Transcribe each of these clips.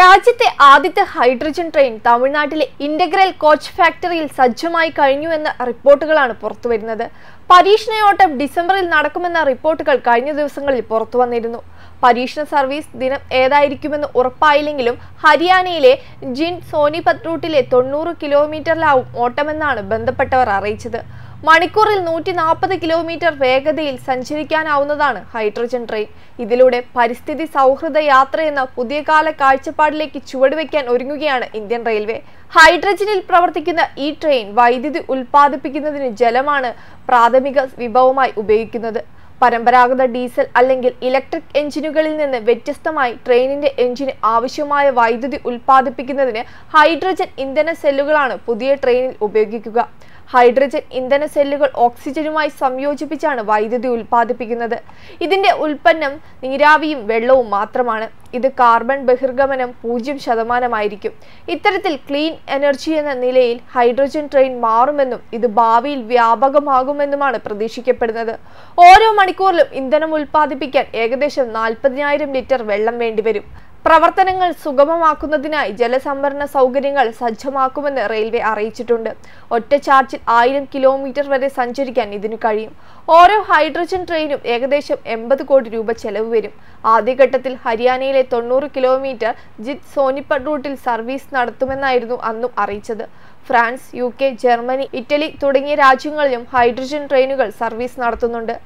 രാജ്യത്തെ ആദ്യത്തെ hydrogen train തമിഴ്നാട്ടിലെ ഇന്റഗ്രൽ കോച്ച് ഫാക്ടറിയിൽ സജ്ജമായി കഴിഞ്ഞുവെന്ന റിപ്പോർട്ടുകളാണ് പുറത്തുവരുന്നത് പരീക്ഷണയോട്ടം ഡിസംബറിൽ നടക്കുമെന്ന റിപ്പോർട്ടുകൾ കഴിഞ്ഞ ദിവസങ്ങളിൽ പുറത്തു വന്നിരുന്നു പരീക്ഷണ സർവീസ് ദിനം ഏതായിരിക്കുമെന്ന് ഉറപ്പായില്ലെങ്കിലും ഹരിയാനയിലെ ജിൻ സോനിപത് റൂട്ടിലെ തൊണ്ണൂറ് കിലോമീറ്ററിലാവും ഓട്ടമെന്നാണ് ബന്ധപ്പെട്ടവർ അറിയിച്ചത് മണിക്കൂറിൽ നൂറ്റി നാൽപ്പത് കിലോമീറ്റർ വേഗതയിൽ സഞ്ചരിക്കാനാവുന്നതാണ് ഹൈഡ്രജൻ ട്രെയിൻ ഇതിലൂടെ പരിസ്ഥിതി സൗഹൃദ യാത്ര എന്ന പുതിയ കാല കാഴ്ചപ്പാടിലേക്ക് ചുവടുവെക്കാൻ ഒരുങ്ങുകയാണ് ഇന്ത്യൻ റെയിൽവേ ഹൈഡ്രജനിൽ പ്രവർത്തിക്കുന്ന ഈ ട്രെയിൻ വൈദ്യുതി ഉൽപ്പാദിപ്പിക്കുന്നതിന് ജലമാണ് പ്രാഥമിക വിഭവമായി ഉപയോഗിക്കുന്നത് പരമ്പരാഗത ഡീസൽ അല്ലെങ്കിൽ ഇലക്ട്രിക് എഞ്ചിനുകളിൽ നിന്ന് വ്യത്യസ്തമായി ട്രെയിനിന്റെ എഞ്ചിന് ആവശ്യമായ വൈദ്യുതി ഉൽപ്പാദിപ്പിക്കുന്നതിന് ഹൈഡ്രജൻ ഇന്ധന സെല്ലുകളാണ് പുതിയ ട്രെയിനിൽ ഉപയോഗിക്കുക ഹൈഡ്രജൻ ഇന്ധന സെല്ലുകൾ ഓക്സിജനുമായി സംയോജിപ്പിച്ചാണ് വൈദ്യുതി ഉൽപ്പാദിപ്പിക്കുന്നത് ഇതിന്റെ ഉൽപ്പന്നം നീരാവിയും വെള്ളവും മാത്രമാണ് ഇത് കാർബൺ ബഹിർഗമനം പൂജ്യം ശതമാനമായിരിക്കും ഇത്തരത്തിൽ ക്ലീൻ എനർജി എന്ന നിലയിൽ ഹൈഡ്രജൻ ട്രെയിൻ മാറുമെന്നും ഇത് ഭാവിയിൽ വ്യാപകമാകുമെന്നുമാണ് പ്രതീക്ഷിക്കപ്പെടുന്നത് ഓരോ മണിക്കൂറിലും ഇന്ധനം ഉൽപ്പാദിപ്പിക്കാൻ ഏകദേശം നാൽപ്പതിനായിരം ലിറ്റർ വെള്ളം വേണ്ടിവരും പ്രവർത്തനങ്ങൾ സുഗമമാക്കുന്നതിനായി ജലസംഭരണ സൗകര്യങ്ങൾ സജ്ജമാക്കുമെന്ന് റെയിൽവേ അറിയിച്ചിട്ടുണ്ട് ഒറ്റ ചാർജിൽ ആയിരം കിലോമീറ്റർ വരെ സഞ്ചരിക്കാൻ ഇതിനു കഴിയും ഓരോ ഹൈഡ്രജൻ ട്രെയിനും ഏകദേശം എൺപത് കോടി രൂപ ചെലവ് വരും ആദ്യഘട്ടത്തിൽ ഹരിയാനയിലെ തൊണ്ണൂറ് കിലോമീറ്റർ ജിത് സോനിപ്പട് റൂട്ടിൽ സർവീസ് നടത്തുമെന്നായിരുന്നു അന്നും അറിയിച്ചത് ഫ്രാൻസ് യു ജർമ്മനി ഇറ്റലി തുടങ്ങിയ രാജ്യങ്ങളിലും ഹൈഡ്രജൻ ട്രെയിനുകൾ സർവീസ് നടത്തുന്നുണ്ട്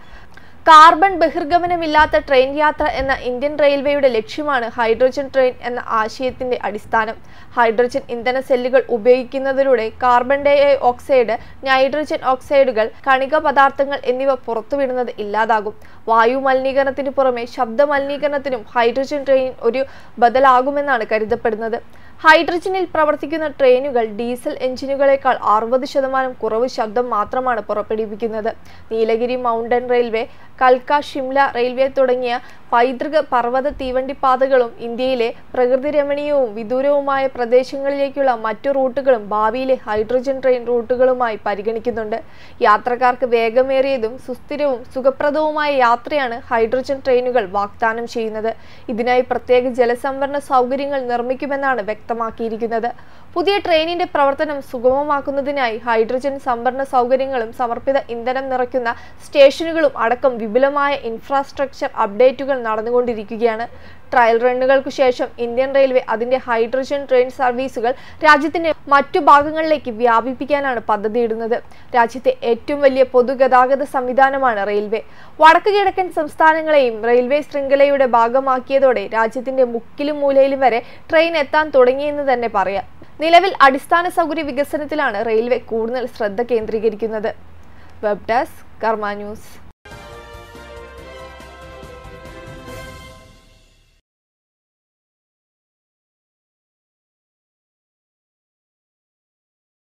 കാർബൺ ബഹിർഗമനമില്ലാത്ത ട്രെയിൻ യാത്ര എന്ന ഇന്ത്യൻ റെയിൽവേയുടെ ലക്ഷ്യമാണ് ഹൈഡ്രോജൻ ട്രെയിൻ എന്ന ആശയത്തിന്റെ അടിസ്ഥാനം ഹൈഡ്രോജൻ ഇന്ധന സെല്ലുകൾ ഉപയോഗിക്കുന്നതിലൂടെ കാർബൺ ഡൈ ഓക്സൈഡ് നൈട്രജൻ ഓക്സൈഡുകൾ കണിക പദാർത്ഥങ്ങൾ എന്നിവ പുറത്തുവിടുന്നത് ഇല്ലാതാകും വായു മലിനീകരണത്തിന് പുറമെ ശബ്ദ മലിനീകരണത്തിനും ഹൈഡ്രോജൻ ട്രെയിൻ ഒരു ബദലാകുമെന്നാണ് കരുതപ്പെടുന്നത് ഹൈഡ്രജനിൽ പ്രവർത്തിക്കുന്ന ട്രെയിനുകൾ ഡീസൽ എഞ്ചിനുകളേക്കാൾ അറുപത് ശതമാനം കുറവ് ശബ്ദം മാത്രമാണ് പുറപ്പെടുവിക്കുന്നത് നീലഗിരി മൗണ്ടൻ റെയിൽവേ കൽക്ക ഷിംല റെയിൽവേ തുടങ്ങിയ പൈതൃക പർവ്വത തീവണ്ടിപ്പാതകളും ഇന്ത്യയിലെ പ്രകൃതിരമണീയവും വിദൂരവുമായ പ്രദേശങ്ങളിലേക്കുള്ള മറ്റു റൂട്ടുകളും ഭാവിയിലെ ഹൈഡ്രജൻ ട്രെയിൻ റൂട്ടുകളുമായി പരിഗണിക്കുന്നുണ്ട് യാത്രക്കാർക്ക് വേഗമേറിയതും സുസ്ഥിരവും സുഖപ്രദവുമായ യാത്രയാണ് ഹൈഡ്രജൻ ട്രെയിനുകൾ വാഗ്ദാനം ചെയ്യുന്നത് ഇതിനായി പ്രത്യേക ജലസംവരണ സൗകര്യങ്ങൾ നിർമ്മിക്കുമെന്നാണ് വ്യക്തം വ്യക്തമാക്കിയിരിക്കുന്നത് പുതിയ ട്രെയിനിന്റെ പ്രവർത്തനം സുഗമമാക്കുന്നതിനായി ഹൈഡ്രജൻ സംഭരണ സൗകര്യങ്ങളും സമർപ്പിത ഇന്ധനം നിറയ്ക്കുന്ന സ്റ്റേഷനുകളും അടക്കം വിപുലമായ ഇൻഫ്രാസ്ട്രക്ചർ അപ്ഡേറ്റുകൾ നടന്നുകൊണ്ടിരിക്കുകയാണ് ട്രയൽ റണ്ണുകൾക്കു ശേഷം ഇന്ത്യൻ റെയിൽവേ അതിന്റെ ഹൈഡ്രജൻ ട്രെയിൻ സർവീസുകൾ രാജ്യത്തിന്റെ മറ്റു ഭാഗങ്ങളിലേക്ക് വ്യാപിപ്പിക്കാനാണ് പദ്ധതിയിടുന്നത് രാജ്യത്തെ ഏറ്റവും വലിയ പൊതുഗതാഗത സംവിധാനമാണ് റെയിൽവേ വടക്കു കിഴക്കൻ സംസ്ഥാനങ്ങളെയും റെയിൽവേ ശൃംഖലയുടെ ഭാഗമാക്കിയതോടെ രാജ്യത്തിന്റെ മുക്കിലും മൂലയിലും വരെ ട്രെയിൻ എത്താൻ തുടങ്ങിയെന്ന് തന്നെ പറയാം നിലവിൽ അടിസ്ഥാന സൗകര്യ വികസനത്തിലാണ് റെയിൽവേ കൂടുതൽ ശ്രദ്ധ കേന്ദ്രീകരിക്കുന്നത് വെബ് ഡെസ്ക് കർമ്മ ന്യൂസ്